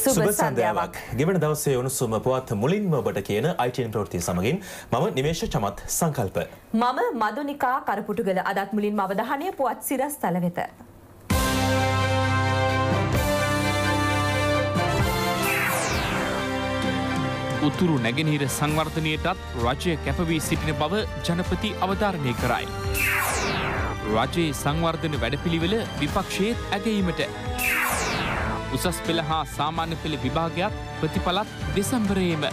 සුබ සන්ධ්‍යාවක් ගෙමන දවසේ උණුසුම පුවත් මුලින්ම ඔබට කියන අයිටන් ප්‍රෘතිය සමගින් මම නිමේශ චමත් සංකල්ප. මම මදුනිකා කරපුටුගල අදත් මුලින් අවධානය පුවත් සිරස් තල වෙත. උතුරු නැගෙනහිර සංවර්ධනයටත් රජය කැපවී සිටින බව ජනපති අවධාරණය කරයි. රජයේ සංවර්ධන වැඩපිළිවෙල විපක්ෂයේත් ඇගීමට. උසස් පෙළ හා සාමාන්‍ය පෙළ විභාගයක් ප්‍රතිඵලත් දෙසම්බරේම.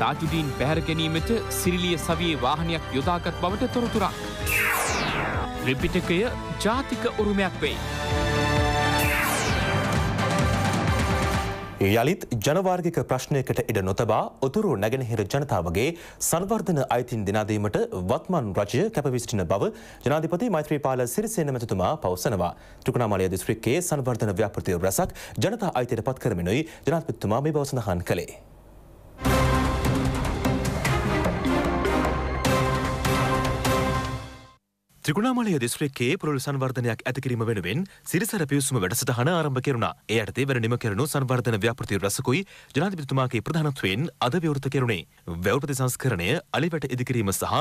තාජුඩීන් පැහැර ගැනීමට සිරිලිය සවයේ වාහනයක් යොදාගත් බවට තොරතුරක්. රිපිටකය ජාතික උරුමයක් වෙයි. යළිත් ජනවාර්ගික ප්‍රශ්නයකට ඉඩ නොතබා උතුරු නැගෙනහිර ජනතාවගේ සංවර්ධන අයිතින් දිනාදීමට වත්මන් රජය කැපවිස්ටින බව ජනාධිපති මෛත්‍රීපාල සිරිසේන මැතිතුමා පවසනවා. ත්‍රිකුණාමලය දිස්ත්‍රික්කයේ සංවර්ධන ව්‍යාපෘතිය රැසක් ජනතා අයිතියට පත් කරමිනුයි ජනාධිපතිතුමා මේ බව සඳහන් කළේ. ත්‍රිකුණාමලය දිස්ත්‍රික්කයේ පුරල් සංවර්ධනයක් ඇතිකිරීම වෙනුවෙන් සිරිසර පිවිසුම වැඩසටහන ආරම්භ කෙරුණා. ඒ යටතේ වැඩනිම කෙරුණු සංවර්ධන ව්‍යාපෘති රසකුයි ජනාධිපතිතුමාගේ ප්‍රධානත්වයෙන් අද විවෘත කෙරුණේ. වැව් ප්‍රතිසංස්කරණය, අලිවැට ඉදිකිරීම සහ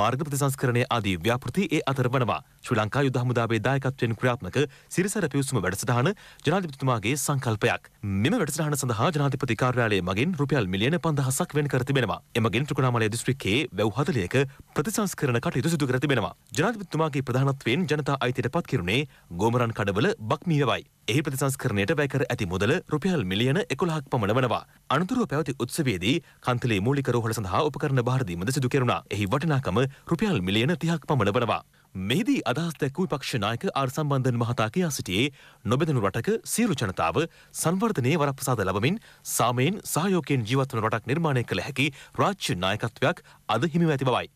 මාර්ග ප්‍රතිසංස්කරණය ආදී ව්‍යාපෘති ඒ අතර වනවා. ශ්‍රී ලංකා යුද හමුදාවේ දායකත්වයෙන් ක්‍රියාත්මක සිරිසර පිවිසුම වැඩසටහන ජනාධිපතිතුමාගේ සංකල්පයක්. මෙම වැඩසටහන සඳහා ජනාධිපති කාර්යාලය මගින් රුපියල් මිලියන 5000ක් වෙන් කර තිබෙනවා. එමගින් ත්‍රිකුණාමලය දිස්ත්‍රික්කයේ වැව් 40ක ප්‍රතිසංස්කරණ කටයුතු සිදු කර තිබෙනවා. ජනාධිපති ජනාධිපතිතුමාගේ ප්‍රධානත්වයෙන් ජනතා අයිතියට පත් කිරුණේ ගෝමරන් කඩවල බක්මියවයි. එහි ප්‍රතිසංස්කරණයට වැයකර ඇති මුදල රුපියල් මිලියන එකොළහක් පමණ වනවා. අනතුරුව පැවති උත්සවයේදී කන්තලේ මූලික රෝහල සඳහා උපකරණ භාරදීමද සිදු කෙරුණා. එහි වටිනාකම රුපියල් මිලියන 30ක් පමණ වනවා. මෙහිදී අදහස් දැක්වූ විපක්ෂ නායක ආර් සම්බන්ධන් මහතා කියා සිටියේ නොබෙදනු රටක සියලු ජනතාව සංවර්ධනයේ වරප්‍රසාද ලබමින් සාමයෙන් සහයෝගයෙන් ජීවත් වන රටක් නිර්මාණය කළ හැකි රාජ්‍ය නායකත්වයක් අද හිමිව ඇති බවයි.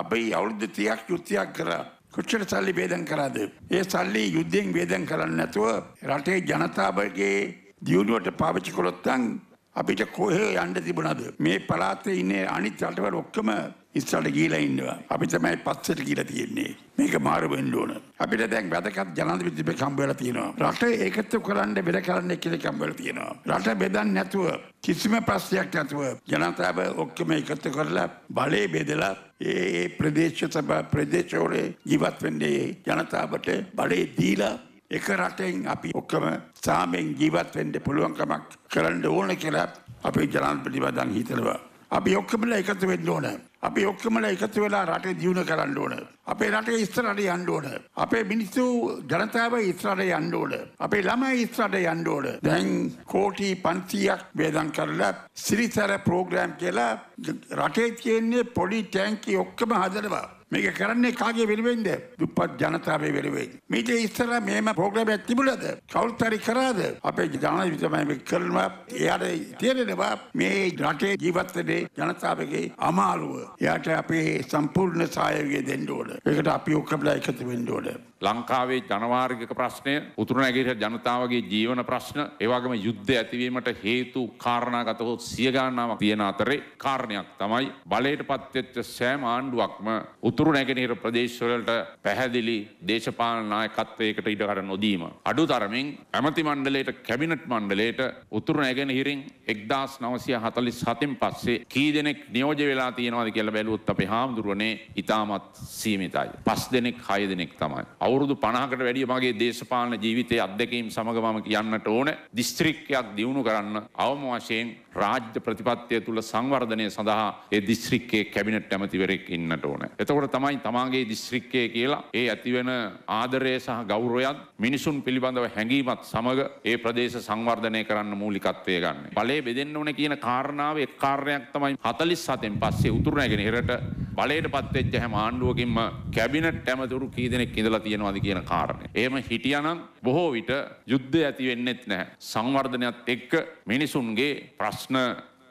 අපි අවුරුදු 30ක් යුද්ධයක් කරා කොච්චර සල්ලි වේදන් කරාද. ඒ සල්ලි යුද්ධයෙන් වේදන් කරන්න නැතුව රටේ ජනතාවගේ දියුණුවට පාවිච්චි කළොත්තන් අපිට කොහේ යන්න තිබුණද. මේ පලාතේ ඉන්නේ අනිත් රටවල් ඔක්කොම ඉස්සරට ගීලා ඉන්නවා. අපි තමයි පස්සට ගීලා තියෙන්නේ. මේක මාරු වෙන්න ඕන. අපිට දැන් වැදගත් ජනාධිපති දෙක හම්බ වෙලා තියෙනවා. රට ඒකතු කරන්න වෙන කරන්න කියලා හම්බ වෙලා තියෙනවා. රට බෙදන්න නැතුව කිසිම ප්‍රශ්නයක් නැතුව ජනතාව ඔක්කොම එකතු කරලා බලය බෙදලා ඒ ප්‍රදේශ සභා ප්‍රදේශවල ජීවත් වෙන්නේ ජනතාවට බලය දීලා එක රටෙන් අපි ඔක්කම සාමෙන් ජීවත් වෙන්න පුළුවන්කමක් කරන්න ඕන කියලා අපේ ජනාධිපති මහත්මයා හිතනවා. අපි ඔක්කොමලා එකතු වෙන්න ඕන. අපි ඔක්කොමලා එකතු වෙලා රටේ දියුණු කරන්න ඕන. අපේ රටේ ඉස්සරහට යන්න ඕන. අපේ මිනිස්සු ජනතාව ඉස්සරහට යන්න ඕන. අපේ ළමයි ඉස්සරහට යන්න ඕන. දැන් කෝටි 500ක් වේදම් කරලා සිරිසර ප්‍රෝග්‍රෑම් කියලා රටේ තියෙන පොඩි ටැංකි ඔක්කොම හදනවා. මේක කරන්නේ කාගේ වෙනුවෙන්ද? දුප්පත් ජනතාවේ වෙනුවෙන්. මේක ඉස්සර මේම ප්‍රෝග්‍රෑම් එකක් තිබුණද? කවුරුත් හරි කරාද? අපේ ජනාධිපති තමයි මේක කරනවා. එයාට තේරෙනවා මේ රටේ ජීවත් වෙන්නේ ජනතාවගේ අමාරුව. එයාට අපේ සම්පූර්ණ සහයෝගය දෙන්න ඕන. ඒකට අපි ඔක්කොමලා එකතු වෙන්න ඕන. ලංකාවේ ජනවාර්ගික ප්‍රශ්නය, උතුරු නැගෙනහිර ජනතාවගේ ජීවන ප්‍රශ්න, ඒ වගේම යුද්ධ ඇතිවීමට හේතු කාරණාගතව සිය ගණනාවක් තියෙන අතරේ කාරණයක් තමයි බලයට පත්වෙච්ච සෑම ආණ්ඩුවක්ම උතුරු උතුරු නැගෙනහිර ප්‍රදේශවලට පැහැදිලි දේශපාලන නායකත්වයකට ඉඩකඩ නොදීම. අඩු තරමින් ඇමති මණ්ඩලයට කැබිනට් මණ්ඩලයට උතුරු නැගෙනහිරින් 1947න් පස්සේ කී දෙනෙක් නියෝජ්‍ය වෙලා තියෙනවද කියලා බැලුවොත් අපේ හාමුදුරනේ ඉතාමත් සීමිතයි. 5 දෙනෙක් 6 දෙනෙක් තමයි. අවුරුදු 50කට වැඩිය මගේ දේශපාලන ජීවිතයේ අත්දැකීම් සමග මම කියන්නට ඕන දිස්ත්‍රික්කයක් දියුණු කරන්න අවම වශයෙන් රාජ්‍ය ප්‍රතිපත්තිය තුල සංවර්ධනය සඳහා ඒ දිස්ත්‍රික්කයේ කැබිනට් ඇමතිවරයෙක් ඉන්නට ඕන. එතකොට එතකොට තමයි තමාගේ දිස්ත්‍රික්කය කියලා ඒ ඇතිවෙන ආදරය සහ ගෞරවයත් මිනිසුන් පිළිබඳව හැඟීමත් සමග ඒ ප්‍රදේශ සංවර්ධනය කරන්න මූලිකත්වය ගන්න. බලය බෙදෙන්න ඕන කියන කාරණාව එක් කාරණයක් තමයි 47න් පස්සේ උතුරු නැගෙන ඉරට බලයට පත්වෙච්ච හැම ආණ්ඩුවකින්ම කැබිනට් ඇමතුරු කී දෙනෙක් ඉඳලා තියෙනවද කියන කාරණේ. එහෙම හිටියානම් බොහෝ විට යුද්ධ ඇති වෙන්නෙත් නැහැ. සංවර්ධනයත් එක්ක මිනිසුන්ගේ ප්‍රශ්න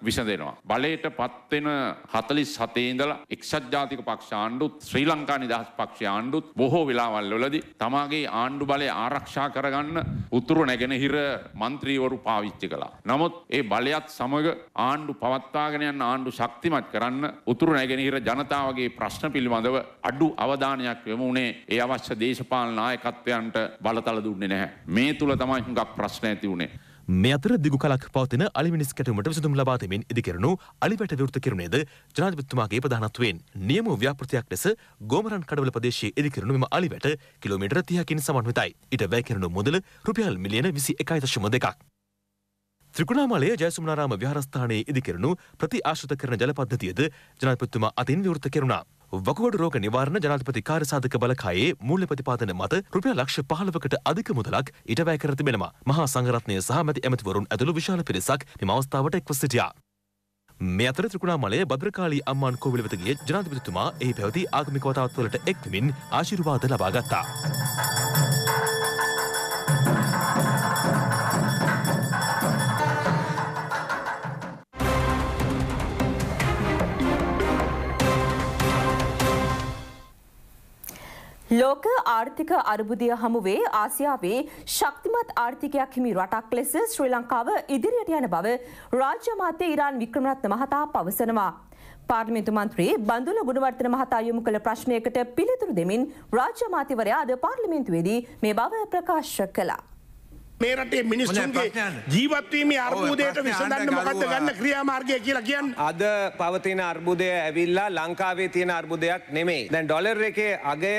විසඳෙනවා. බලයට පත්වෙන 47 ඉඳලා එක්සත් ජාතික පක්ෂ ආණ්ඩුත් ශ්‍රී ලංකා නිදහස් පක්ෂ ආණ්ඩුත් බොහෝ වෙලාවල් වලදී තමාගේ ආණ්ඩු බලය ආරක්ෂා කරගන්න උතුරු නැගෙනහිර മന്ത്രിවරු පාවිච්චි කළා. නමුත් ඒ බලයත් සමග ආණ්ඩු පවත්වාගෙන යන ආණ්ඩු ශක්තිමත් කරන්න උතුරු නැගෙනහිර ජනතාවගේ ප්‍රශ්න පිළිබඳව අඩු අවධානයක් යොමු වුණේ ඒ අවශ්‍ය දේශපාලන නායකත්වයන්ට බලතල දුන්නේ නැහැ. මේ තුල තමයි හුඟක් ප්‍රශ්න ඇති වුණේ. මේ අතර දිගු කලක් පවතින අලිමිනිස් කැටුමට විසඳුම් ලබා දෙමින් ඉදිකරනු අලිවැට විවෘත කිරුණේද ජනාධිපතිතුමාගේ ප්‍රධානත්වයෙන් නියම ව්‍යාපෘතියක් ලෙස ගෝමරන් කඩවල ප්‍රදේශයේ ඉදිකරනු මෙම අලිවැට කිලෝමීටර 30කින් සමන්විතයි. ඊට වැය කරන මුදල රුපියල් මිලියන 21.2ක්. ත්‍රිකුණාමලය ජයසුමනාරාම විහාරස්ථානයේ ඉදිකරනු ප්‍රති ආශ්‍රිත කරන ජල පද්ධතියද ජනාධිපතිතුමා අතින් විවෘත කෙරුණා. වකුගඩු රෝග නිවාරණ ජනාධිපති කාර්යසාධක බලකායේ මූල්‍ය ප්‍රතිපාදන මත රුපියල් ලක්ෂ 15කට අධික මුදලක් ඊට වැය කර තිබෙනවා. මහා සංඝරත්නය සහ මැති ඇමතිවරුන් ඇතුළු විශාල පිරිසක් මෙම අවස්ථාවට එක්ව සිටියා. මේ අතර ත්‍රිකුණාමලයේ භද්‍රකාලී අම්මාන් කෝවිල වෙත ගිය ජනාධිපතිතුමා එහි පැවති ආගමික වතාවත්වලට එක්වමින් ආශිර්වාද ලබා ගත්තා. ලෝක ආර්ථික අර්බුදය හමුවේ ආසියාවේ ශක්තිමත් ආර්ථිකයක් හිමි රටක් ලෙස ශ්‍රී ලංකාව ඉදිරියට යන බව රාජ්‍ය මාත්‍ය ඉරාන් වික්‍රමරත්න මහතා පවසනවා. පාර්ලිමේන්තු මන්ත්‍රී බඳුල ගුණවර්ධන මහතා යොමු කළ ප්‍රශ්නයකට පිළිතුරු දෙමින් රාජ්‍ය මාත්‍යවරයා අද පාර්ලිමේන්තුවේදී මේ බව ප්‍රකාශ කළා. මේ රටේ මිනිස්සුන්ගේ ජීවත්වීමේ අර්බූදයට විසඳන්න මොකක්ද ගන්න ක්‍රියාමාර්ගය කියලා කියන්න. අද පවතින අර්බුදය ඇවිල්ලා ලංකාවේ තියෙන අර්බුදයක් නෙමෙයි. දැන් ඩොලර් එකේ අගය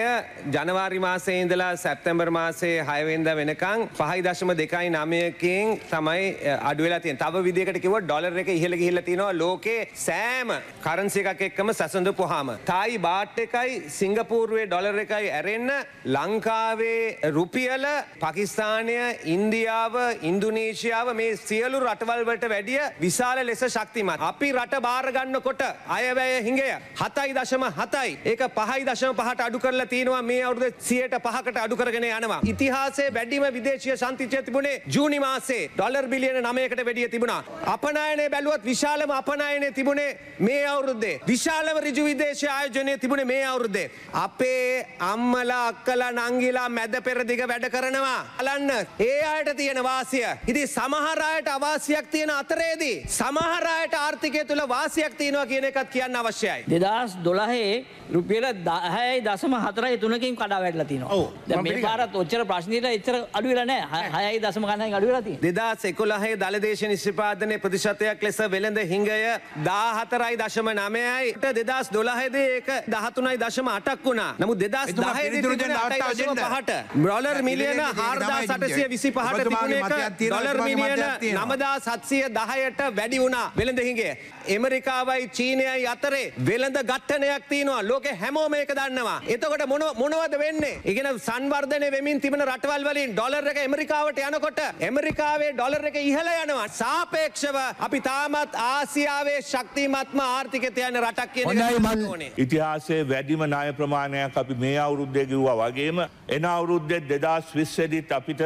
ජනවාරි මාසේ ඉඳලා සැප්තැම්බර් මාසේ 6 වෙනිදා වෙනකන් 5.29කින් තමයි අඩු වෙලා තියෙන්නේ. තව විදිහකට කිව්වොත් ඩොලර් එක ඉහළ ගිහිල්ලා තිනවා ලෝකේ සෑම කරන්සි එකක් එක්කම සැසඳපුවාම. තායි බාට් එකයි සිංගප්පූරුවේ ඩොලර් එකයි ඇරෙන්න ලංකාවේ රුපියල පාකිස්තානය ඉන්දියාව ඉන්දියාව ඉන්දුනේශයාව මේ සියලු රටවල්වට වැඩිය විශාල ලෙස ශක්තිමත්. අපි රට බාරගන්නකොට අයවැය හිඟය හතයි දශම හතයි ඒක පහයි දශම පහට අඩු කරලා තියෙනවා මේ අවුරුද සියයට පහකට අඩු කරගෙන යනවා. ඉතිහාසේ වැඩිම විදේශය සන්තිචය තිබුණේ ජූනි මාසේ ඩොලර් බිලියන නමයකට වැඩිය තිබුණා. අපනායනය බැලුවත් විශාලම අපනායනය තිබුණේ මේ අවුරුද්දේ. විශාලම රිජු විදේශ ආයෝජනය තිබුණේ මේ අවුරුද්දේ. අපේ අම්මලා අක්කලා නංගිලා මැද පෙරදිග වැඩ කරනවා. අලන්න ඒ අය සමහරයට තියෙන වාසිය. ඉති සමහරයට අවාසියක් තියෙන අතරේදී. සමහරයට ආර්ථිකය තුළ වාසියක් තියෙනවා කියන එකත් කියන්න අවශ්‍යයි. දෙදස් දොලහේ රුපියට දහයයි දසම හතරයි තුනකින් කඩා වැඩලා තිනවා මේ පාරත් ඔච්චර ප්‍රශ්නීට එච්චර අඩුවෙලනෑ හයයි දසම කණයි අඩුවෙලති. දෙදස් එකොලහේ දලදේශ නිශ්්‍රපාදනය ප්‍රතිශතයක් ලෙස වෙළඳ හිංගය දාහතරයි දශම නමයයිට දෙදස් දොලහෙදේ ඒක දහතුනයි දශම අටක් වුණා නමු දෙදස් දහ පහට බ්‍රොලර් මිලියන හාර්දා සටසය විසි පහ පහට තිබුණේක ඩොලර් මිලියන 9710ට වැඩි වුණා වෙළඳහිඟය. ඇමරිකාවයි චීනයයි අතරේ වෙළඳ ඝට්ටනයක් තියෙනවා. ලෝකෙ හැමෝම ඒක දන්නවා. එතකොට මොන මොනවද වෙන්නේ? ඉගෙන සංවර්ධනය වෙමින් තිබෙන රටවල් වලින් ඩොලර් එක ඇමරිකාවට යනකොට ඇමරිකාවේ ඩොලර් එක ඉහළ යනවා. සාපේක්ෂව අපි තාමත් ආසියාවේ ශක්තිමත්ම ආර්ථිකය යන රටක් කියන එක. ඉතිහාසයේ වැඩිම ණය ප්‍රමාණයක් අපි මේ අවුරුද්දේ කිව්වා වගේම එන අවුරුද්දේ 2020 දිත් අපිට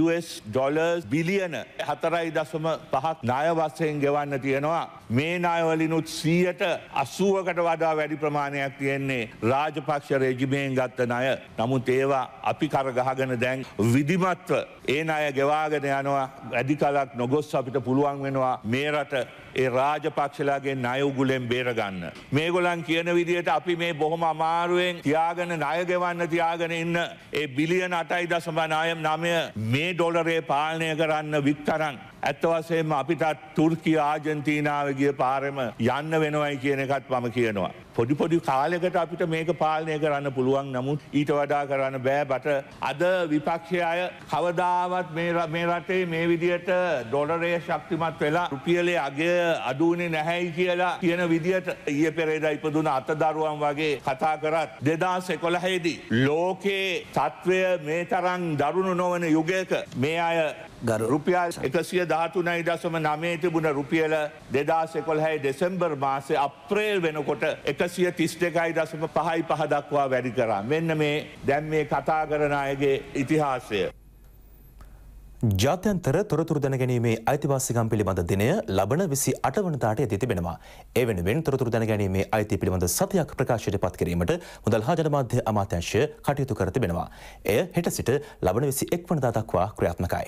UA US ඩොලර්ස් බිලියන හතරයි දසම පහක් නායවස්සයෙන් ගෙවන්න තියෙනවා. මේ නායවලිනුත් සීයට අස්සුවකට වඩා වැඩි ප්‍රමාණයක් තියෙන්නේ රාජපක්ෂ රේජිමයෙන් ගත්ත නය. නමුත් ඒවා අපි කරගහගෙන දැන් විදිමත්ව ඒ අය ගෙවාගෙන යනවා වැඩි කලක් නොගොස් අපිට පුළුවන් වෙනවා මේ රට ඒ රාජපක්ෂලාගේ නයවගුලෙන් බේරගන්න. මේ ගොලන් කියන විදියට අපි මේ බොහොම අමාරුවෙන් තියාගෙන නයගෙවන්න තියාගෙන ඉන්න ඒ බිලියන අටයි දසම නායම් නමය මේ ඩො ඩොලරේ පාලනය කරන්න වික්තරන් ඇත්තවසේම අපිටත් තුර්කිය ආජන්තීනාවගේ පාරම යන්න වෙනවයි කියන එකත් මම කියනවා. පොඩිපොඩි කාලෙකට අපිට මේක පාලනය කරන්න පුළුවන් නමුත් ඊට වඩා කරන්න බෑ බට අද විපක්ෂය අය කවදාවත් මේ රටේ මේ විදියට ඩොඩරය ශක්තිමත් වෙලා රුපියලේ අගේ අඩුවනේ නැහැයි කියලා කියන විදිහට ඒ පෙරේද ඉපදුන අතදරුවන් වගේ කතා කරත් දෙදා සෙකොළහේදී. ලෝකයේ තත්ත්වය මේ තරන් දරුණු නොවන යුගයක මේ අය ගරු රුපියල් එකසිය ධාතුනයි දසම නමේ තිබුණ රුපියල දෙදස් එකොල්හැයි දෙසම්බර් මාසේ අප්‍රේල් වෙනකොට එකසිය තිස් දෙකයි දසම පහයි පහදක්වා වැඩි කරා. මෙන්න මේ දැන් මේ කතා කරන අයගේ ඉතිහාසය. ජාත්‍යන්තර තොරතුර දැනගැනීමේ අයිතිවාසිකම් පිළිබඳ දිනය ලබන විසි අටවනතාට ඇති තිබෙනවා. එවෙනුවෙන් තොරතුර දැනගැනීමේ අයිති පිළිබඳ සතියක් ප්‍රකාශයට පත් කිරීමට මුදල් හා ජනමාධ්‍ය අමාත්‍යංශය කටයුතු කර තිබෙනවා. එය හෙට සිට ලබන විසි එක් වනතා දක්වා ක්‍රියාත්මකයි.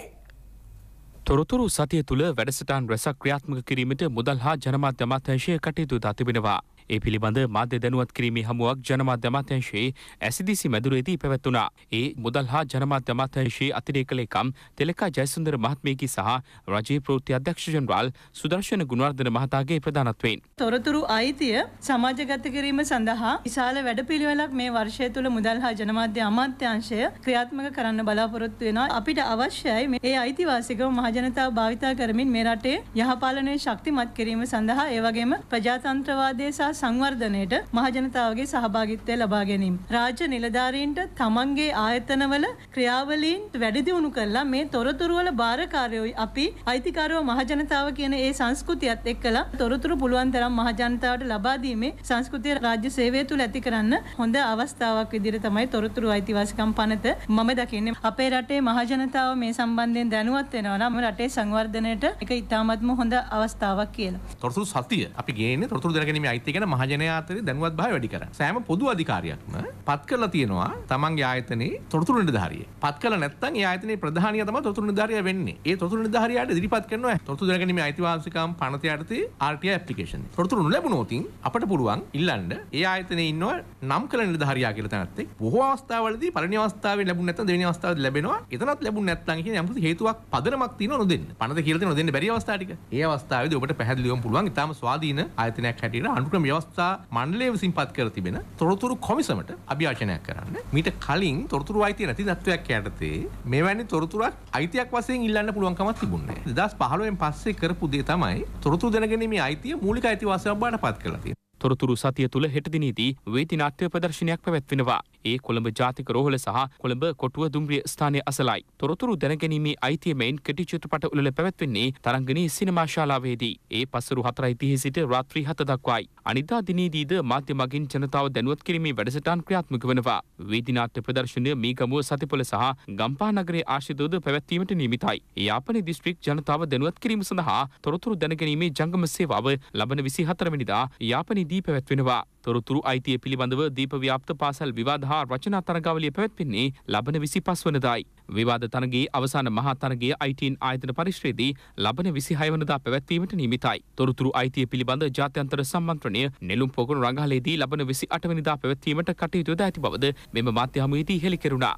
තොරතුරු සතිය තුළ වැඩසටාන් රැසක් ක්‍රියාත්මක කිරීමට මුදල් හා ජනමාධ්‍ය අමාත්‍යංශය කටයුතු දා තිබෙනවා. ඒ පිළිබඳ මාධ්‍ය දැනුවත් කිරීමේ හමුවක් ජනමාධ්‍ය අමාත්‍යංශයේ ඇසිදිසි මැදුරේදී පැවැත්වුණා. ඒ මුදල් හා ජනමාධ්‍ය අමාත්‍යංශයේ අතිරේක ලේකම් තෙලකා ජයසුන්දර මහත්මියගේ සහ රජයේ ප්‍රවෘත්ති අධ්‍යක්ෂ ජනරාල් සුදර්ශන ගුණවර්ධන මහතාගේ ප්‍රධානත්වයෙන්. තොරතුරු අයිතිය සමාජගත කිරීම සඳහා විශාල වැඩපිළිවෙලක් මේ වර්ෂය තුළ මුදල් හා ජනමාධ්‍ය අමාත්‍යංශය ක්‍රියාත්මක කරන්න බලාපොරොත්තු වෙනවා. අපිට අවශ්‍යයි මේ අයිතිවාසිකම මහජනතාව භාවිතා කරමින් මේ රටේ යහපාලනය ශක්තිමත් කිරීම සඳහා ඒ වගේම ප්‍රජාතන්ත්‍රවාදයේ සහ සංවර්ධනයට මහජනතාවගේ සහභාගිත්වය ලබා ගැනීම. රාජ්‍ය නිලධාරීන්ට තමන්ගේ ආයතනවල ක්‍රියාවලීන් වැඩිදියුණු කරලා මේ තොරතුරුවල භාරකාරයෝයි අපි අයිතිකාරයෝ මහජනතාව කියන ඒ සංස්කෘතියත් එක්කලා තොරතුරු පුළුවන් තරම් මහජනතාවට ලබා දීමේ සංස්කෘතිය රාජ්‍ය සේවය තුළ ඇති කරන්න හොඳ අවස්ථාවක් විදිහට තමයි තොරතුරු අයිතිවාසිකම් පනත මම දකින්නේ. අපේ රටේ මහජනතාව මේ සම්බන්ධයෙන් දැනුවත් වෙනවා නම් රටේ සංවර්ධනයට එක ඉතාමත්ම හොඳ අවස්ථාවක් කියලා. තොරතුරු සතිය අපි ගේන්නේ තොරතුරු දැනගැනීමේ අයිතිය ගැන මහජනයා අතරේ දැනුවත් භාවය වැඩි කරන්න. සෑම පොදු අධිකාරියක්ම පත් කරලා තියෙනවා තමන්ගේ ආයතනයේ තොරතුරු නිලධාරිය. පත් කළා නැත්නම් ඒ ආයතනයේ ප්‍රධානියා තමයි තොරතුරු නිලධාරියා වෙන්නේ. ඒ තොරතුරු නිලධාරියාට ඉදිරිපත් කරනවා තොරතුරු දැනගැනීමේ අයිතිවාසිකම් පනත යටතේ RTI application. තොරතුරු නොලැබුණොතින් අපට පුළුවන් ඉල්ලන්න ඒ ආයතනයේ ඉන්නව නම් කළ නිලධාරියා කියලා තැනත්තේ බොහෝ අවස්ථාවලදී පළවෙනි අවස්ථාවේ ලැබුණ නැත්නම් දෙවෙනි අවස්ථාවේ ලැබෙනවා. එතනත් ලැබුණ නැත්නම් කියන යම්කිසි හේතුවක් පදනමක් තියෙනවා නොදෙන්න. පනත කියලා තියෙනවා නොදෙන්න බැරි අවස්ථා ටික. ඒ අවස්ථාවේදී ඔබට පැහැදිලිවම පුළුවන් ඊටාම ස්වාධීන ආයතනයක් හැටියට අනුක්‍රම ව්‍යවස්ථා මණ්ඩලය විසින් පත් කර තිබෙන තොරතුරු කොමිසමට අභියාචනයක් කරන්න. මීට කලින් තොරතුරු අයිතිය නැති තත්ත්වයක් යටතේ මෙවැනි තොරතුරක් අයිතියක් වශයෙන් ඉල්ලන්න පුළුවන්කමක් තිබුණේ නැහැ. 2015 පස්සේ කරපු දේ තමයි තොරතුරු දැනගැනීමේ අයිතිය මූලික අයිතිවාසියක් බවට පත් කරලා තොරතුරු සතිය තුළ හෙටදිනීදී වේති නාට්‍ය ප්‍රදර්ශනයක් පැවැත්වෙනවා. ඒ කොළඹ ජාතික රෝහල සහ කොළඹ කොටුව දුම්රිය ස්ථානය අසලයි. තොරතුරු දැනගැනීමේ අයිතිය මෙයින් කෙටි චිත්‍රපට උළෙල පැවැත්වෙන්නේ තරංගනී සිනමා ශාලාවේදී. ඒ පසුරු 4:30 සිට රාත්‍රී 7 දක්වායි. අනිදා දිනේදීද මාධ්‍ය මගින් ජනතාව දැනුවත් කිරීමේ වැඩසටහන් ක්‍රියාත්මක වෙනවා. වේදි නාට්‍ය ප්‍රදර්ශනය මීගමුව සතිපොළ සහ ගම්පා නගරයේ ආශ්‍රිතවද පැවැත්වීමට නියමිතයි. යාපනයේ දිස්ත්‍රික් ජනතාව දැනුවත් කිරීම සඳහා තොරතුරු දැනගැනීමේ ජංගම සේවාව ලබන 24 වෙනිදා යාපනයේදී දී පැවැත්වෙනවා. තොරතුරු අයිතිය පිළිබඳව දීපව්‍යාප්ත පාසල් විවාද හා රචනා තරගාවලිය පැවැත්වෙන්නේ ලබන විසි පස්වනදායි. විවාද තරගේ අවසාන මහාතරගේ අයිටන් ආයතන පරිශ්‍රයේදී ලබන විසි හයවනදා පැවැත්වීමට නිමිතයි. තොරතුරු අයිතිය පිළිබඳ ජාත්‍යන්තර සම්මන්ත්‍රණය නෙළුම් පොගුණු රංගාලයේදී ලබන විසි අටවනිදා පැවැත්වීමට කටයුතුද ඇති බවද මෙම මාධ්‍යහමුවේදී හෙළිකරුණා.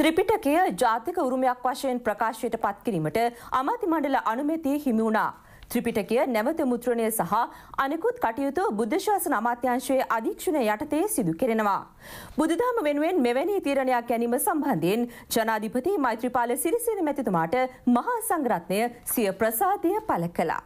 ත්‍රිපිටකය ජාතික උරුමයක් වශයෙන් ප්‍රකාශයට පත්කිරීමට අමාති මණ්ඩල අනුමැතිය හිමි වුණා. ත්‍රිපිටකය නැවත මුද්‍රණය සහ අනෙකුත් කටයුතු බුද්ධශාසන අමාත්‍යංශයේ අධීක්ෂණය යටතේ සිදු කෙරෙනවා. බුදුදහම වෙනුවෙන් මෙවැනි තීරණයක් ගැනීම සම්බන්ධයෙන් ජනාධිපති මෛත්‍රීපාල සිරිසේන මැතිතුමාට මහා සංග්‍රත්නය සිය ප්‍රසාදය පළ කළා.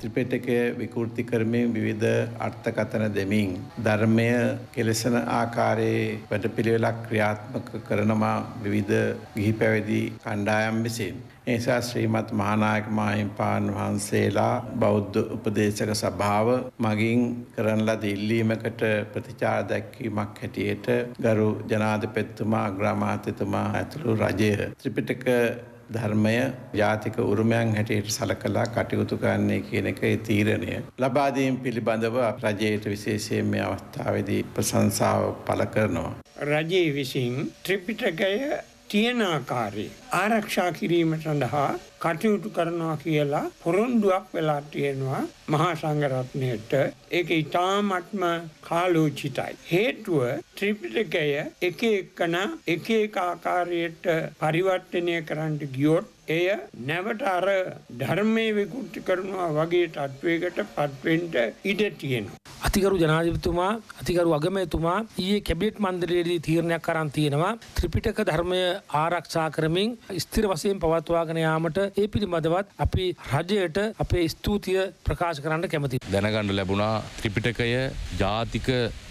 ත්‍රිපිටකය විකෘති කරමින් විවිධ අර්ථකතන දෙමින් ධර්මය කෙලෙසන ආකාරයේ වැඩපිළිවෙලක් ක්‍රියාත්මක කරනවා විවිධ ගිහි පැවිදි කණ්ඩායම් විසින්. එනිසා ශ්‍රීමත් මහානායක මාහිම්පාන් වහන්සේලා බෞද්ධ උපදේශක සභාව මගින් කරන ලද ඉල්ලීමකට ප්‍රතිචාර දැක්වීමක් හැටියට ගරු ජනාධිපතිතුමා අග්‍රාමාත්‍යතුමා ඇතුළු රජය ත්‍රිපිටක ධර්මය ජාතික උරුමයන් හැටියට සලකලා කටයුතු කරන්නේ කියන එක ඒ තීරණය. ලබාදීම් පිළිබඳව රජයට විශේෂයෙන් මේ අවස්ථාවේදී ප්‍රශංසාව පළ කරනවා. රජයේ විසින් ත්‍රිපිටකය තියෙන ආකාරයේ ආරක්ෂා කිරීම සඳහා කටයුතු කරනවා කියලා පොරොන්දුවක් වෙලා තියෙනවා මහා සංඝරත්නයට ඒක ඊටාත්ම කාලෝචිතයි හේතුව ත්‍රිපිටකය එක එකන එක එක ආකාරයට පරිවර්තනය කරන්න ගියොත් එය නැවත අර ධර්මයේ විකෘති කරනවා වගේ තත්වයකට පත්වෙන්ට ඉඩ තියෙනවා. අතිකරු ජනාධිපතිතුමා අතිකරු අගමයතුමා ඊයේ කැබිනට් මන්දිරයේදී තීරණයක් කරන් තියෙනවා ත්‍රිපිටක ධර්මය ආරක්ෂා කරමින් ස්ථිර වශයෙන් පවත්වාගෙන යාමට ඒ පිළිබඳවත් අපි රජයට අපේ ස්තුතිය ප්‍රකාශ කරන්න කැමතියි. දැනගන්න ලැබුණා ත්‍රිපිටකය ජාතික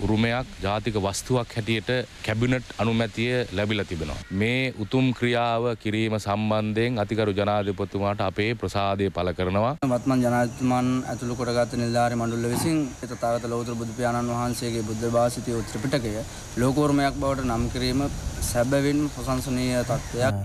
උරුමයක් ජාතික වස්තුවක් හැටියට කැබිනට් අනුමැතිය ලැබිලා තිබෙනවා. මේ උතුම් ක්‍රියාව කිරීම සම්බන්ධයෙන් ජාතිකරු ජනාධිපතුමාට අපේ ප්‍රසාදය පළ කරනවා. වත්මන් ජනාධිපතුමන් ඇතුළු කොටගත් නිලධාරි මණ්ඩල විසින් තථාගත ලෞතර බුදු පියාණන් වහන්සේගේ බුද්ධ භාසිතය ත්‍රිපිටකය ලෝකෝර්මයක් බවට නම් කිරීම සැබවින් ප්‍රශංසනීය තත්ත්වයක්.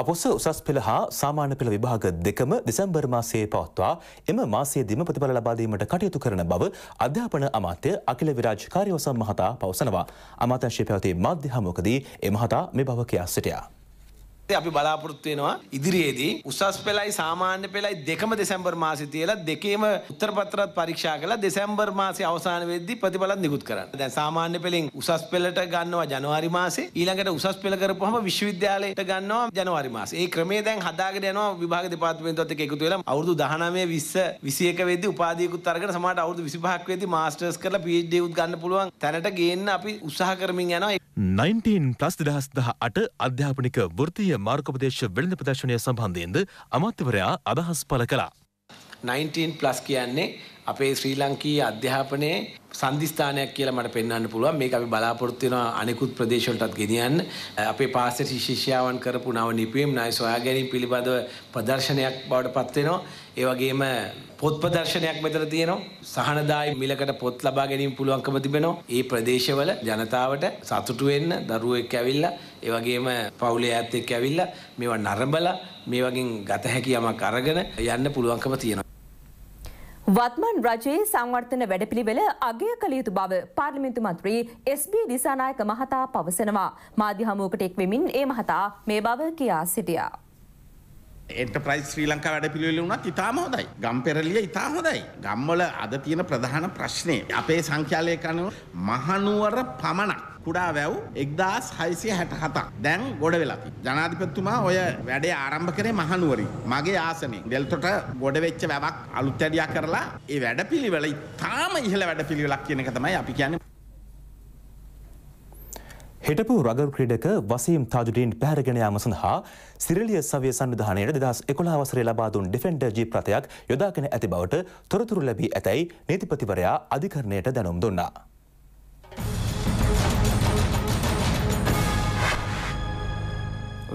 අපොස උසස් පෙළ හා සාමාන්‍ය පෙළ විභාග දෙකම දෙසැම්බර් මාසයේ පවත්වා එම මාසයේ දිම ප්‍රතිඵල ලබාදීමට කටයුතු කරන බව අධ්‍යාපන අමාත්‍ය අකිල විරාජ් කාර්යෝසම් මහතා පවසනවා. අමාත්‍යංශය පැවති මාධ්‍ය හමුවකදී එ මහතා මේ බව කියා සිටියා. අපි බලාපොරොත්තු වෙනවා ඉදිරියේදී උසස් පෙළයි සාමාන්‍ය පෙළයි දෙකම දෙසැම්බර් මාසෙ තියලා දෙකේම උත්තර පත්‍රات පරීක්ෂා කරලා දෙසැම්බර් මාසෙ අවසාන වෙද්දී ප්‍රතිඵලත් නිකුත් කරන්න. දැන් සාමාන්‍ය පෙළෙන් උසස් පෙළට ගන්නවා ජනවාරි මාසේ ඊළඟට උසස් පෙළ කරපුවම විශ්වවිද්‍යාලයට ගන්නවා ජනවාරි මාසේ. ඒ ක්‍රමේ දැන් හදාගෙන යනවා විභාග දෙපාර්තමේන්තුවත් එක්ක එකතු වෙලා අවුරුදු 19 20 21 වෙද්දී උපාධියකුත් අරගෙන සමහරට අවුරුදු 25ක් වෙද්දී මාස්ටර්ස් කරලා PhD උත් ගන්න පුළුවන් තැනට ගේන්න අපි උත්සාහ කරමින් යනවා. 19+ 2018 අධ්‍යාපනික වෘත්තීය මාර්කපදේශ වෙළඳ ප්‍රදර්ශනය සම්බන්ධයෙන්ද අමාත්‍යවරයා අදහස් පළ කළා. 19 ප්ලස් කියන්නේ අපේ ශ්‍රී ලංකී අධ්‍යාපනයේ සන්ධිස්ථානයක් කියලා මට පෙන්වන්න පුළුවන් මේක අපි බලාපොරොත්තු වෙන අනෙකුත් ප්‍රදේශවලටත් ගෙනියන්න අපේ පාසල ශිෂ්‍යයාවන් කරපු නව නිපැයුම් ණය සොයා ගැනීම පිළිබඳව ප්‍රදර්ශනයක් බවට පත් වෙනවා ඒ වගේම පොත් ප්‍රදර්ශනයක් මෙතන තියෙනවා සහනදායි මිලකට පොත් ලබා ගැනීම පුළුවන්කම තිබෙනවා ඒ ප්‍රදේශවල ජනතාවට සතුටු වෙන්න දරුවෙක් ඇවිල්ලා ඒ වගේම පවුලේ ඈත් එක්ක ඇවිල්ලා මේවා නරඹලා මේ වගේ ගත හැකි යමක් අරගෙන යන්න පුළුවන්කම තියෙනවා. වත්මන් රජයේ සංවර්ධන වැඩපිළිවෙල අගය කළ යුතු බව පාර්ලිමේන්තු මන්ත්‍රී එස්.බී. දිසානායක මහතා පවසනවා. මාධ්‍ය හමුවකට එක් වෙමින් ඒ මහතා මේ බව කියා සිටියා. එන්ටප්‍රයිස් ශ්‍රී ලංකා වැඩ පිළිවෙල වුණත් ඉතාම හොඳයි. ගම් පෙරළිය ඉතාම හොඳයි. ගම්වල අද තියෙන ප්‍රධාන ප්‍රශ්නේ අපේ සංඛ්‍යාලය කනුව මහනුවර පමණක්. කුඩා වැව් එක්දස් හයිසිය හැට හතා දැන් ගොඩ වෙලාති. ජනාධිපත්තුමා ඔය වැඩේ ආරම්භ කරේ මහනුවරි. මගේ ආසනේ දෙල්තොට ගොඩවෙච්ච වැවක් අලුත්තැඩියා කරලා ඒ වැඩ පිළිවෙල ඉතාම ඉහළ වැඩ පිළිවෙලක් කියන එක තමයි අපි කියන්නේ හෙටපු රගර් ක්‍රීඩක වසීම් තාජුඩීන් පැහැරගෙන යාම සඳහා සිරලිය සවිය සංවිධානයට දෙදස් එකොළහ වසරේ ලබා දුන් ඩිෆෙන්ඩර් ජීප් රථයක් යොදාගෙන ඇති බවට තොරතුරු ලැබී ඇතැයි නීතිපතිවරයා අධිකරණයට දැනුම් දුන්නා.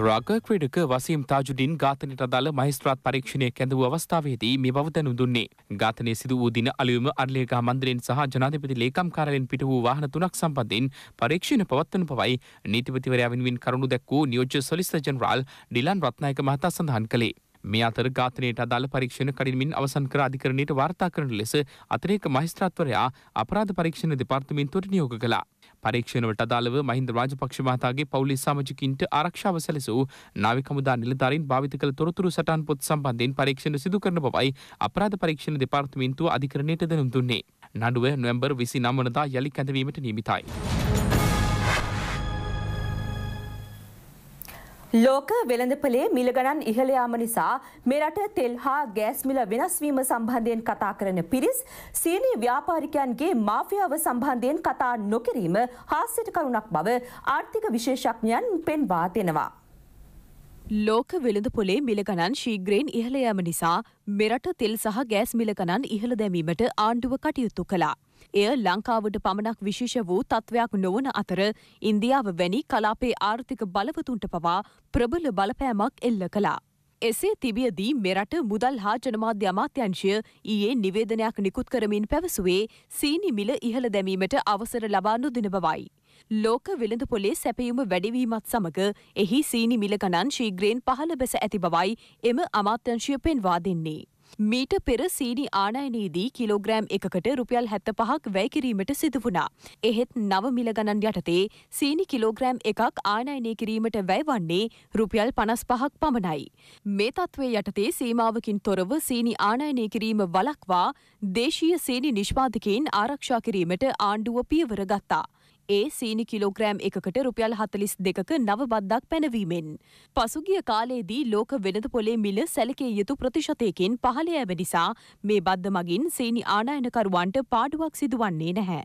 රග ක්‍රඩක වසීම් තාජුඩින් ඝාතනයට අදාළ මහිස්ත්‍රාත් පරීක්ෂණය කැඳවූ අවස්ථාවේදී මේ බව දැනුම් දුන්නේ. ඝාතනය සිදු වූ දින අලුයම අරලියගහ මන්දිරයෙන් සහ ජනාධිපති ලේකම් කාර්යාලයෙන් පිට වූ වාහන තුනක් සම්බන්ධයෙන් පරීක්ෂණ පවත්වන බවයි නීතිපතිවරයා වෙනුවෙන් කරුණු දැක් වූ නියෝජ්‍ය සොලිසිටර් ජෙනරාල් ඩිලන් රත්නායක මහතා සඳහන් කළේ. මේ අතර ඝාතනයට අදාළ පරීක්ෂණ කඩින්මින් අවසන් කර අධිකරණයට වාර්තා කරන ලෙස අතිරේක මහිස්ත්‍රාත්වරයා අපරාධ පරීක්ෂණ දෙපාර්තමේන්තුවට නියෝග කළා. පරීක්ෂණවට අදාළව මහින්ද රාජපක්ෂ මහතාගේ පවුලේ සමාජිකින්ට ආරක්ෂාව සැලසූ නාවික හමුදා නිලධාරීන් භාවිත කළ තොරතුරු සටහන් පොත් සම්බන්ධයෙන් පරීක්ෂණ සිදු කරන බවයි අපරාධ පරීක්ෂණ දෙපාර්තමේන්තුව අධිකරණයට දැනුම් දුන්නේ. නඩුව නොවැම්බර් 29 වනදා යලි කැඳවීමට නියමිතයි. ලෝක වෙළඳපලේ මිල ගණන් ඉහළ යාම නිසා මේ රට තෙල් හා ගෑස් මිල වෙනස් වීම සම්බන්ධයෙන් කතා කරන පිරිස් සීනි ව්‍යාපාරිකයන්ගේ මාෆියාව සම්බන්ධයෙන් කතා නොකිරීම හාස්‍යයට කරුණක් බව ආර්ථික විශේෂඥයන් පෙන්වා දෙනවා. ලෝක වෙළඳපොලේ මිල ගණන් ශීඝ්‍රයෙන් ඉහළ යාම නිසා මෙරට තෙල් සහ ගෑස් මිල ගණන් ඉහළ දැමීමට ආණ්ඩුව කටයුතු කළා. එය ලංකාවට පමණක් විශේෂ වූ තත්ත්වයක් නොවන අතර ඉන්දියාව වැනි කලාපේ ආර්ථික බලවතුන්ට පවා ප්‍රබල බලපෑමක් එල්ල කළා. එසේ තිබියදී මෙරට මුදල් හා ජනමාධ්‍ය අමාත්‍යංශය ඊයේ නිවේදනයක් නිකුත් කරමින් පැවසුවේ සීනි මිල ඉහළ දැමීමට අවසර ලබා නොදෙන බවයි. ලෝක වෙළඳ පොලේ සැපයුම වැඩිවීමත් සමඟ එහි සීනි මිල ගණන් ශීඝ්‍රයෙන් පහළ බැස ඇති බවයි එම අමාත්‍යංශය පෙන්වා දෙන්නේ. මීට පෙර සීනි ආනයනයේදී කිලෝග්‍රෑම් එකකට රුපියල් හැත්ත පහක් වැයකිරීමට සිදු වුණා. එහෙත් නව මිල ගණන් යටතේ සීනි කිලෝග්‍රෑම් එකක් ආනයනය කිරීමට වැයවන්නේ රුපියල් පනස් පහක් පමණයි. මේ තත්ත්වය යටතේ සීමාවකින් තොරව සීනි ආනයනය කිරීම වලක්වා දේශීය සීනි නිෂ්පාදකයෙන් ආරක්ෂා කිරීමට ආණ්ඩුව පියවර ගත්තා. ඒ සීනි කිලෝග්‍රෑම් එකකට රුපියල් හතලිස් දෙකක නව බද්දක් පැනවීමෙන්. පසුගිය කාලයේදී ලෝක වෙනද පොලේ මිල සැලකේ යුතු ප්‍රතිශතයකින් පහළ ඇව නිසා මේ බද්ධ මගින් සීනි ආනායනකරුවන්ට පාඩුවක් සිදුවන්නේ නැහැ.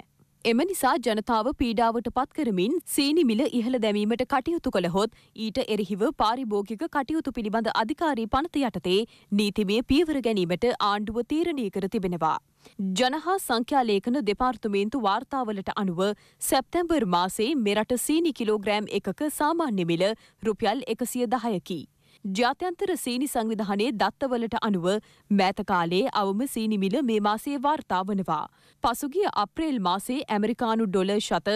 එම නිසා ජනතාව පීඩාවට පත් කරමින් සීනිමිල ඉහළ දැමීමට කටයුතු කළහොත් ඊට එරෙහිව පාරිභෝගික කටයුතු පිළිබඳ අධිකාරී පනත යටතේ නීතිමය පියවර ගැනීමට ආණ්ඩුව තීරණය කර තිබෙනවා. ජනහා සංඛ්‍යාලේඛන දෙපාර්තමේන්තු වාර්තාවලට අනුව සැප්තැම්බර් මාසේ මෙරට සීනි කිලෝග්‍රෑම් එකක සාමාන්‍ය මිල රුපියල් එකසිය දහයකි. ජාත්‍යන්තර සීනි සංවිධානයේ දත්තවලට අනුව මෑත කාලයේ අවම සීනි මිල මේ මාසයේ වාර්තා වනවා. පසුගිය අප්‍රේල් මාසයේ ඇමරිකානු ඩොලර් ශත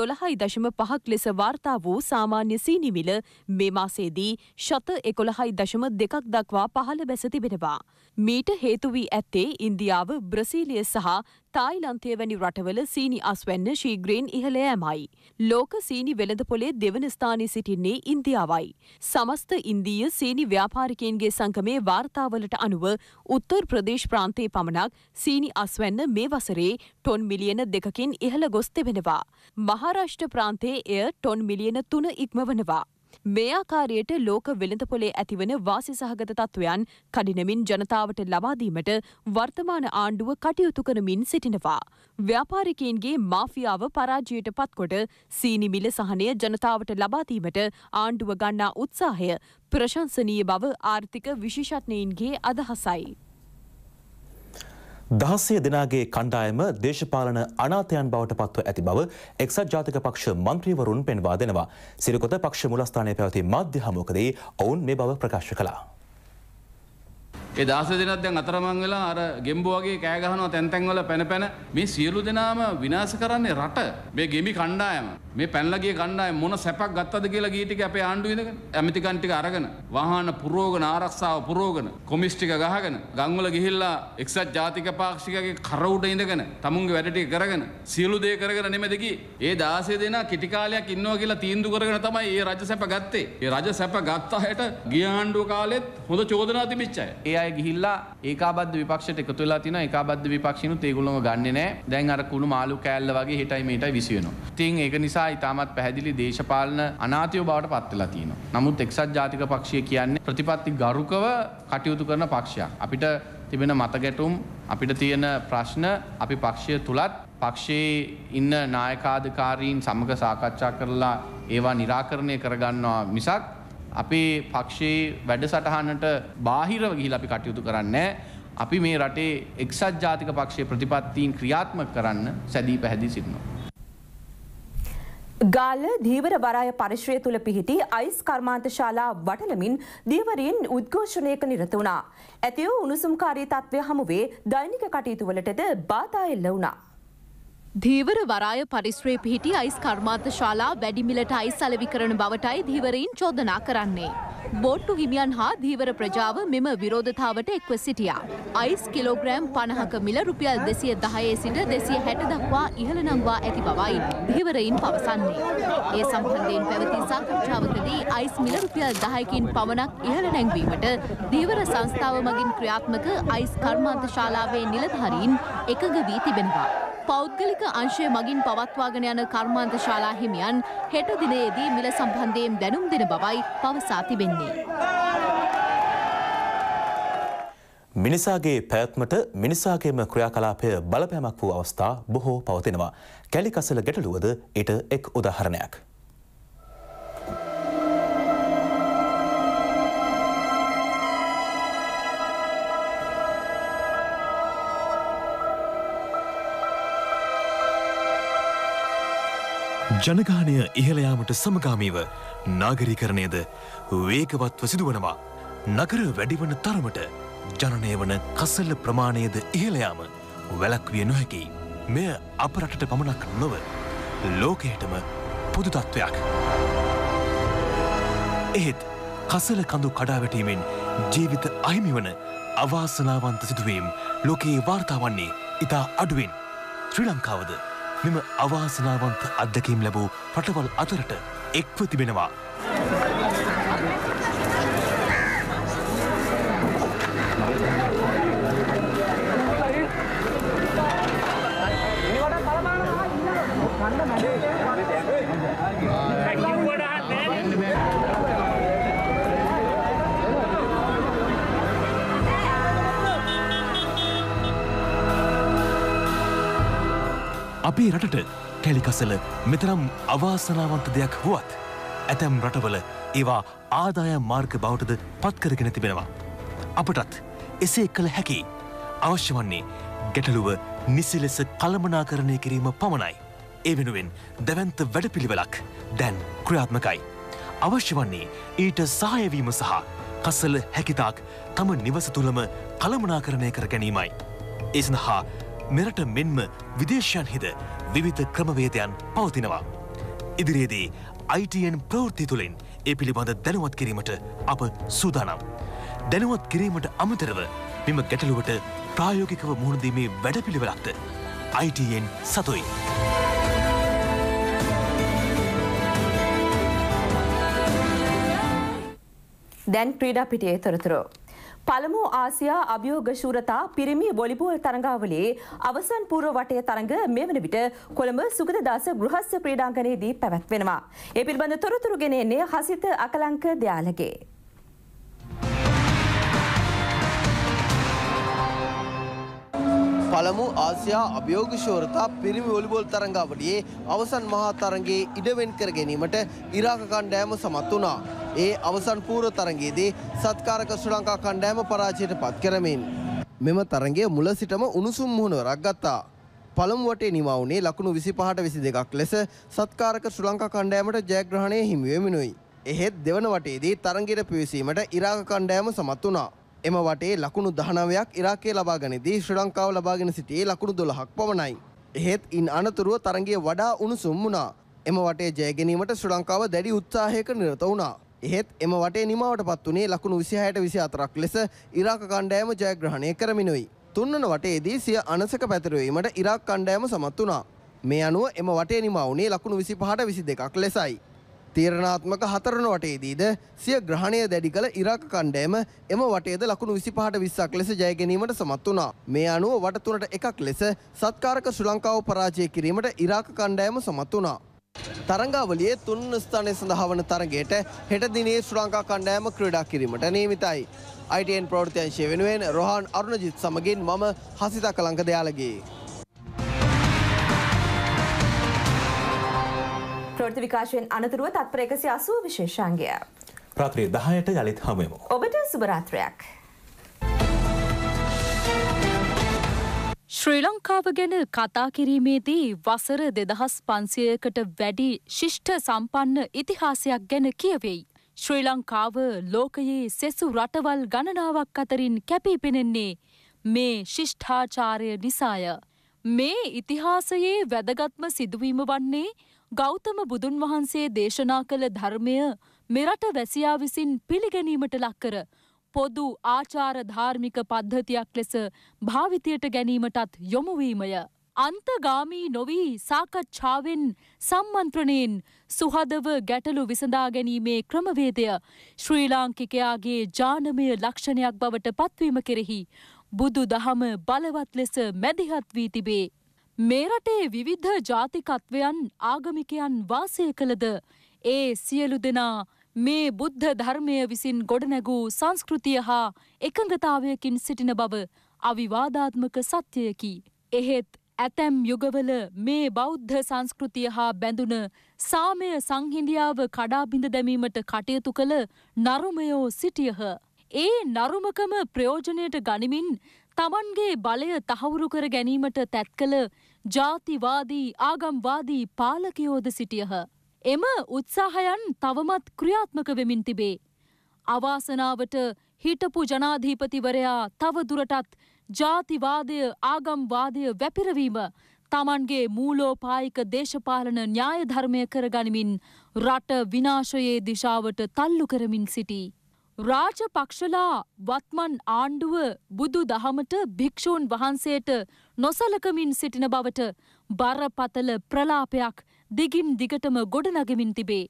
12.5ක් ලෙස වාර්තා වූ සාමාන්‍ය සීනි මිල මේ මාසයේදී ශත 11.2ක් දක්වා පහළ බැස තිබෙනවා. මීට හේතු වී ඇත්තේ ඉන්දියාව, බ්‍රසීලිය සහ තායිලන්තය වැනි රටවල සීනි අස්වැන්න ශීග්‍රයෙන් ඉහළ යෑමයි. ලෝක සීනි වෙළඳපොලේ දෙවන ස්ථානයේ සිටින්නේ ඉන්දියාවයි. සමස්ත ඉන්දීය සීනි ව්‍යාපාරිකයන්ගේ සංගමේ වාර්තාවලට අනුව උත්තර ප්‍රදේශ ප්‍රාන්තයේ පමණක් සීනි අස්වැන්න මේ වසරේ ටොන් මිලියන දෙකකින් ඉහළ ගොස් තිබෙනවා. මහාරාෂ්ට්‍ර ප්‍රාන්තයේ එය ටොන් මිලියන තුන ඉක්මවනවා. මේ ආකාරයට ලෝක වෙළඳපොලේ ඇතිවන වාසි සහගත තත්ත්වයන් කඩිනමින් ජනතාවට ලබාදීමට වර්තමාන ආණ්ඩුව කටයුතු කරමින් සිටිනවා. ව්‍යාපාරිකයන්ගේ මාෆියාව පරාජයට පත්කොට සීනිමිල සහනය ජනතාවට ලබාදීමට ආණ්ඩුව ගන්නා උත්සාහය ප්‍රශංසනීය බව ආර්ථික විශේෂඥයින්ගේ අදහසයි. දහසය දෙනාගේ කණ්ඩායම දේශපාලන අනාතයන් බවට පත්ව ඇති බව එක්සත් ජාතික පක්ෂ මන්ත්‍රීවරුන් පෙන්වා දෙනවා. සිරිකොත පක්ෂ මුලස්ථානය පැවති මධ්‍ය හමුවකදී ඔවුන් මේ බව ප්‍රකාශ කළා. ඒ දහස දෙනත් දැන් අතරමං වෙලා අර ගෙම්බෝ වගේ කෑ ගහනවා තැන් තැන් වල පැන පැන මේ සියලු දෙනාම විනාශ කරන්නේ රට මේ ගෙමි කණ්ඩායම මේ පැනලා ගිය කණ්ඩායම මොන සැපක් ගත්තද කියලා ගිය ටික අපේ ආණ්ඩුව ඉඳගෙන ඇමතිකන් ටික අරගෙන වාහන පුරෝගන ආරක්ෂාව පුරෝගන කොමිස් ටික ගහගෙන ගම් වල ගිහිල්ලා එක්සත් ජාතික පාක්ෂිකගේ කර උඩ ඉඳගෙන තමුන්ගේ වැඩ ටික කරගෙන සියලු දේ කරගෙන නෙමෙද ගියේ ඒ 16 දෙනා කිටි කාලයක් ඉන්නවා කියලා තීන්දුව කරගෙන තමයි මේ රජ සැප ගත්තේ ඒ රජ සැප ගත්තාට ගිය ආණ්ඩුව කාලෙත් හොඳ චෝදනා තිබිච්ච අය ඒ අය ගිහිල්ලා ඒකාබද්ධ විපක්ෂයට එකතු වෙලා තියෙනවා ඒකාබද්ධ විපක්ෂිනුත් ඒගොල්ලෝම ගන්නෙ නෑ දැන් අර කුණු මාළු කෑල්ල වගේ හෙටයි මෙටයි විසි වෙනවා ඉතින් ඒක නිසා ඊටමත් පැහැදිලි දේශපාලන අනාථයෝ බවට පත් වෙලා තියෙනවා නමුත් එක්සත් ජාතික පක්ෂය කියන්නේ ප්‍රතිපත්ති ගරුකව කටයුතු කරන පක්ෂයක් අපිට තිබෙන මත ගැටුම් අපිට තියෙන ප්‍රශ්න අපි පක්ෂය තුලත් පක්ෂයේ ඉන්න නායකාධකාරීන් සමග සාකච්ඡා කරලා ඒවා නිරාකරණය කරගන්නවා මිසක් අපේ පක්ෂයේ වැඩසටහනට බාහිරව ගිහිලා අපි කටයුතු කරන්නේ අපි මේ රටේ එක්සත් ජාතික පක්ෂයේ ප්‍රතිපත්තීන් ක්‍රියාත්මක කරන්න සැදී පැහැදී සිටිනවා. ගාල්ල දීවර වරාය පරිශ්‍රය තුළ පිහිටි අයිස් කර්මාන්ත ශාලා වටලමින් දීවරීන් උද්ඝෝෂණයක නිරත වුණා. ඇතිවූ උණුසුම්කාරී තත්ත්වය හමුවේ දෛනික කටයුතුවලටද බාධා එල්ල වුණා. ධීවර වරාය පරිශ්‍රයේ පිහිටි අයිස් කර්මාන්ත ශාලා වැඩිමිලට අයිස් සලවි කරන බවටයි ධීවරයින් චෝදනා කරන්නේ. බෝට්ටු හිමියන් හා ධීවර ප්‍රජාව මෙම විරෝධතාවට එක්ව සිටියා. අයිස් කිලෝග්‍රෑම් පණහක මිල රුපියල් දෙසිය දහයේ සිට දෙසිය හැට දක්වා ඉහළ නංවා ඇති බවයි ධීවරයින් පවසන්නේ. ඒ සම්බන්ධයෙන් පැවති සාකච්ඡාවකදී අයිස් මිල රුපියල් දහයකින් පමණක් ඉහළ නැංවීමට ධීවර සංස්ථාව මගින් ක්‍රියාත්මක අයිස් කර්මාන්ත ශාලාවේ නිලධාරීන් එකඟ වී තිබෙනවා. පෞද්ගලික අංශය මගින් පවත්වාගෙන යන කර්මාන්ත ශාලා හිමියන් හෙට දිනයේදී මිල සම්බන්ධයෙන් දැනුම් දෙන බවයි පවසා තිබෙන්නේ. මිනිසාගේ පැවැත්මට මිනිසාගේම ක්‍රියාකලාපය බලපෑමක් වූ අවස්ථා බොහෝ පවතිනවා. කැලිකසල ගැටලුවද ඊට එක් උදාහරණයක්. ජනගානය ඉහළයාමට සමගාමීව නාගරීකරණයද වේගවත්ව සිදුවනවා. නගර වැඩිවන තරමට ජනනය වන කසල්ල ප්‍රමාණයද ඉහලයාම වැලක්විය නොහැකි. මෙය අප රටට පමණක් නොව ලෝකයටම පොදුතත්ත්වයක්. එහෙත් කසල කඳු කඩාවැටීමෙන් ජීවිත අහිමිවන අවාසනාවන්ත සිදුවීම් ලොකයේ වාර්තාවන්නේ ඉතා අඩුවෙන් ශ්‍රී ලංකාවද මෙම අවාසනාවන්ත අත්දකීම් ලැබූ රටවල් අතරට එක්ව තිබෙනවා. අපේ රටට කැලිකසල මෙතරම් අවාසනාවන්ත දෙයක් වුවත් ඇතැම් රටවල ඒවා ආදාය මාර්ග බවටද පත්කරගෙන තිබෙනවා. අපටත් එසේ කළ හැකි අවශ්‍ය වන්නේ ගැටලුව නිසි ලෙස කළමනාකරණය කිරීම පමණයි. ඒ වෙනුවෙන් දැවන්ත වැඩපිළිවෙලක් දැන් ක්‍රියාත්මකයි. අවශ්‍ය වන්නේ ඊට සහයවීම සහ කසල හැකිතාක් තම නිවස තුළම කළමනාකරණය කර ගැනීමයි. ඒ සඳහා මෙරට මෙන්ම විදේශයන්හිද විවිධ ක්‍රමවේදයන් පවතිනවා. ඉදිරියේදී ITN ප්‍රවෘත්ති තුළින් ඒ පිළිබඳ දැනුවත් කිරීමට අප සූදානම්. දැනුවත් කිරීමට අමතරව මෙම ගැටලුවට ප්‍රායෝගිකව මුහුණදීමේ වැඩපිළිවෙලක්ද ITN සතුයි. දැන් ක්‍රීඩා පිටියේ තොරතුරෝ පළමු ආසියා අභියෝගශූරතා පිරිමි බොලිබෝල් තරඟාවලේ අවසන් පූර්ව වටය තරඟ මේ වන විට කොළඹ සුගතදාස ගෘහස්ස ක්‍රීඩාංගණයේදී පැවැත්වෙනවා. ඒ පිළිබඳ තොරතුරු ගෙනෙන්නේ හසිත අකලංක දයාලගේ. පළමු ආසියා අභියෝගශෝරතා පිරිමි වොලිබෝල් තරඟාවලියේ අවසන් මහා තරගේ ඉඩවෙන් කර ගැනීමට ඉරාක කණ්ඩෑම සමත් වනා. ඒ අවසන් පූර තරගේදී සත්කාරක ශ්‍රලංකා කණ්ඩෑම පරාචයට පත් කරමින්. මෙම තරගේ මුල සිටම උණුසුම් මුහුණ රක්ගත්තා. පළමුුවටේ නිමවුනේ ලකුණු විසි පහට විසි දෙකක් ලෙස සත්කාරක ශ්‍රලංකා කණ්ඩෑමට ජයග්‍රහණය හිමිුවමිනුයි. එහෙත් දෙවන වටේදී තරගිර පිවිසීමට ඉරාක කණ්ඩෑම සමත් වනා. එම වටේ ලකුණු දහනවයක් ඉරාකේ ලබාගනිදී ශ්‍රී ලංකාව ලබාගෙන සිටියේ ලකුණු දොළහක් පමණයි. එහෙත් ඉන් අනතුරුව තරගේ වඩා උණුසුම් වුණා. එම වටේ ජයගැනීමට ශ්‍රී ලංකාව දැඩි උත්සාහයක නිරත වුණා. එහෙත් එම වටේ නිමාවට පත් වුණේ ලකුණු 26ට 24ක් ලෙස ඉරාක කණ්ඩායම ජයග්‍රහණය කරමිනුයි. තුන්වන වටේදී සිය අනසක පැතිරවීමට ඉරාක් කණ්ඩායම සමත් වුණා. මේ අනුව එම වටේ නිමා වුණේ ලකුණු 25ට 22ක් ලෙසයි. තීරණාත්මක හතරන වටේදීද සිය ග්‍රහණය දැඩි කළ ඉරාක කණ්ඩෑම එම වටේද ලකුණු විසිපහට විස්සක් ලෙස ජයගැනීමට සමත් වුණා. මේ අනුව වටතුනට එකක් ලෙස සත්කාරක ශ්‍රී ලංකාව පරාජය කිරීමට ඉරාක කණ්ඩෑම සමත් වුණා. තරංගාවලියේ තුන්වන ස්ථානය සඳහා වන තරගයට හෙට දිනේ ශ්‍රී ලංකා කණ්ඩෑම ක්‍රීඩා කිරීමට නියමිතයි. ITN ප්‍රවෘත්ති අංශය වෙනුවෙන් රොහාන් අරුණජිත් සමගින් මම හසිතා කලංක දයාලගේ ප්‍රවෘති විකාශයෙන් අනතුරුව තත්පර එකසි අසූ විශේෂාන්ගය. රාත්‍රී දහයට යළිත් හමුයමු. ඔබට සුභරාත්‍රයක්. ශ්‍රී ලංකාව ගැන කතා කිරීමේදී වසර දෙදහස් පන්සියකට වැඩි ශිෂ්ට සම්පන්න ඉතිහාසයක් ගැන කියවෙයි. ශ්‍රී ලංකාව ලෝකයේ සෙසු රටවල් ගණනාවක් අතරින් කැපී පෙනෙන්නේ මේ ශිෂ්ඨාචාරය නිසාය. මේ ඉතිහාසයේ වැදගත්ම සිදුවීම වන්නේ ගෞතම බුදුන් වහන්සේ දේශනා කළ ධර්මය මෙරට වැසියා විසින් පිළිගැනීමට ලක්කර පොදු ආචාර ධාර්මික පද්ධතියක් ලෙස භාවිතයට ගැනීමටත් යොමුවීමය. අන්තගාමී නොවී සාකච්ඡාවෙන් සම්මන්ත්‍රණයෙන් සුහදව ගැටලු විසඳා ගැනීමේ ක්‍රමවේදය ශ්‍රී ලාංකිකයාගේ ජානමය ලක්ෂණයක් බවට පත්වීම කෙරෙහි බුදු දහම බලවත් ලෙස මැදිහත් වී තිබේ. මේ රටේ විවිධ ජාතිකත්වයන් ආගමිකයන් වාසය කළද ඒ සියලු දෙනා මේ බුද්ධ ධර්මය විසින් ගොඩනැගූ සංස්කෘතිය හා එකඟතාවයකින් සිටින බව අවිවාධාත්මක සත්‍යයකි. එහෙත් ඇතැම් යුගවල මේ බෞද්ධ සංස්කෘතිය හා බැඳුන සාමය සංහින්දියාව කඩාබිඳ දැමීමට කටයුතු කළ නරුමයෝ සිටියහ. ඒ නරුමකම ප්‍රයෝජනයට ගනිමින් තමන්ගේ බලය තහවුරු කර ගැනීමට තැත්කළ ජාතිවාදී ආගම්වාදී පාලකයෝද සිටියහ. එම උත්සාහයන් තවමත් ක්‍රියාත්මක වෙමින් තිබේ. අවාසනාවට හිටපු ජනාධීපතිවරයා තවදුරටත් ජාතිවාදය ආගම්වාදය වැපිරවීම තමන්ගේ මූලෝපායික දේශපාලන න්‍යායධර්මය කරගනිමින් රට විනාශයේ දිශාවට තල්ලු කරමින් සිටී. රාජපක්ෂලා වත්මන් ආණ්ඩුව බුදු දහමට භික්‍ෂූන් වහන්සේට නොසලකමින් සිටින බවට බරපතල ප්‍රලාපයක් දිගින් දිගටම ගොඩනගමින් තිබේ.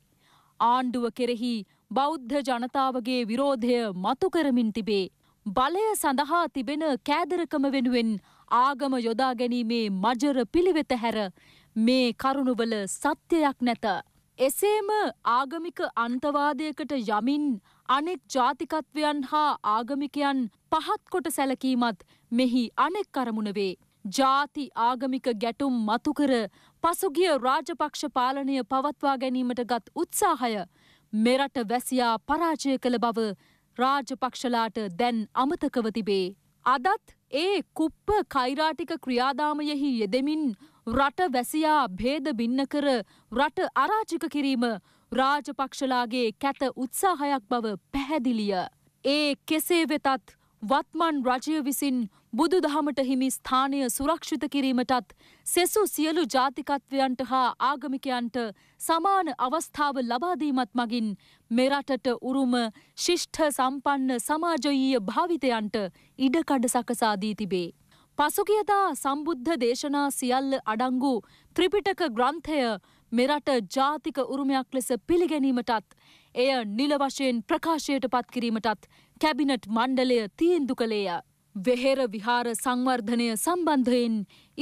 ආණ්ඩුව කෙරෙහි බෞද්ධ ජනතාවගේ විරෝධය මතු කරමින් තිබේ. බලය සඳහා තිබෙන කෑදරකම වෙනුවෙන් ආගම යොදා ගැනීමේ මජර පිළිවෙත හැර මේ කරුණුවල සත්‍යයක් නැත. එසේම ආගමික අන්තවාදයකට යමින් අනෙක් ජාතිකත්වයන් හා ආගමිකයන් පහත් කොට සැලකීමත් මෙහි අනෙක් අරමුණ වේ. ජාති ආගමික ගැටුම් මතුකර පසුගිය රාජපක්ෂ පාලනය පවත්වා ගැනීමට ගත් උත්සාහය මෙරට වැසියා පරාජය කළ බව රාජපක්ෂලාට දැන් අමතකව තිබේ. අදත් ඒ කුප්ප කෛරාටික ක්‍රියාදාමයෙහි යෙදෙමින් රට වැසියා භේද බින්න කර රට අරාජික කිරීම රාජපක්ෂලාගේ කැත උත්සාහයක් බව පැහැදිලිය. ඒ කෙසේ වෙතත් වත්මන් රජය විසින් බුදු දහමට හිමි ස්ථානය සුරක්ෂිත කිරීමටත් සෙසු සියලු ජාතිකත්වයන්ට හා ආගමිකයන්ට සමාන අවස්ථාව ලබාදීමත් මගින් මෙරටට උරුම ශිෂ්ඨ සම්පන්න සමාජයීය භාවිතයන්ට ඉඩකඩ සකසාදී තිබේ. පසුගියදා සම්බුද්ධ දේශනා සියල්ල අඩංගු ත්‍රිපිටක ග්‍රන්ථය මෙරට ජාතික උරුමයක් ලෙස පිළිගැනීමටත් එය නිල වශයෙන් ප්‍රකාශයට පත්කිරීමටත් කැබිනට් මණ්ඩලය තීන්දු කළේය. වෙහෙර විහාර සංවර්ධනය සම්බන්ධයෙන්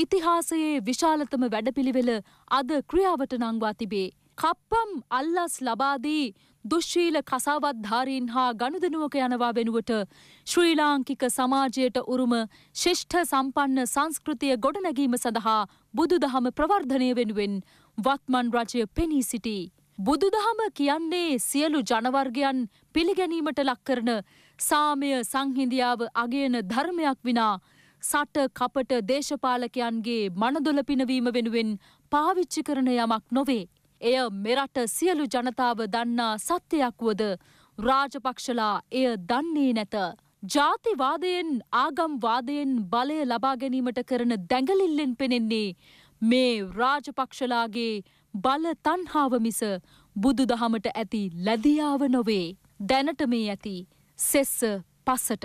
ඉතිහාසයේ විශාලතම වැඩපිළිවෙල අද ක්‍රියාවට නංවා තිබේ. කප්පම් අල්ලස් ලබාදී දුශ්ශීල කසාවත්ධාරීන් හා ගණුදනුවක යනවා වෙනුවට ශ්‍රී ලාංකික සමාජයට උරුම ශිෂ්ඨ සම්පන්න සංස්කෘතිය ගොඩනැගීම සඳහා බුදු දහම ප්‍රවර්ධනය වෙනුවෙන් වත්මන් රජය පෙනී සිටී. බුදුදහම කියන්නේ සියලු ජනවර්ගයන් පිළිගැනීමට ලක්කරන සාමය සංහින්දියාව අගයන ධර්මයක් විනා සට කපට දේශපාලකයන්ගේ මනදොල පිනවීම වෙනුවෙන් පාවිච්චි කරන යමක් නොවේ. එය මෙරට සියලු ජනතාව දන්නා සත්‍යයක් වුවද රාජපක්ෂලා එය දන්නේ නැත. ජාතිවාදයෙන් ආගම්වාදයෙන් බලය ලබාගැනීමට කරන දැඟලිල්ලෙන් පෙනෙන්නේ මේ රාජපක්ෂලාගේ බල තන්හාව මිස බුදු දහමට ඇති ලැදියාව නොවේ. දැනට මේ ඇති සෙස්ස පසට.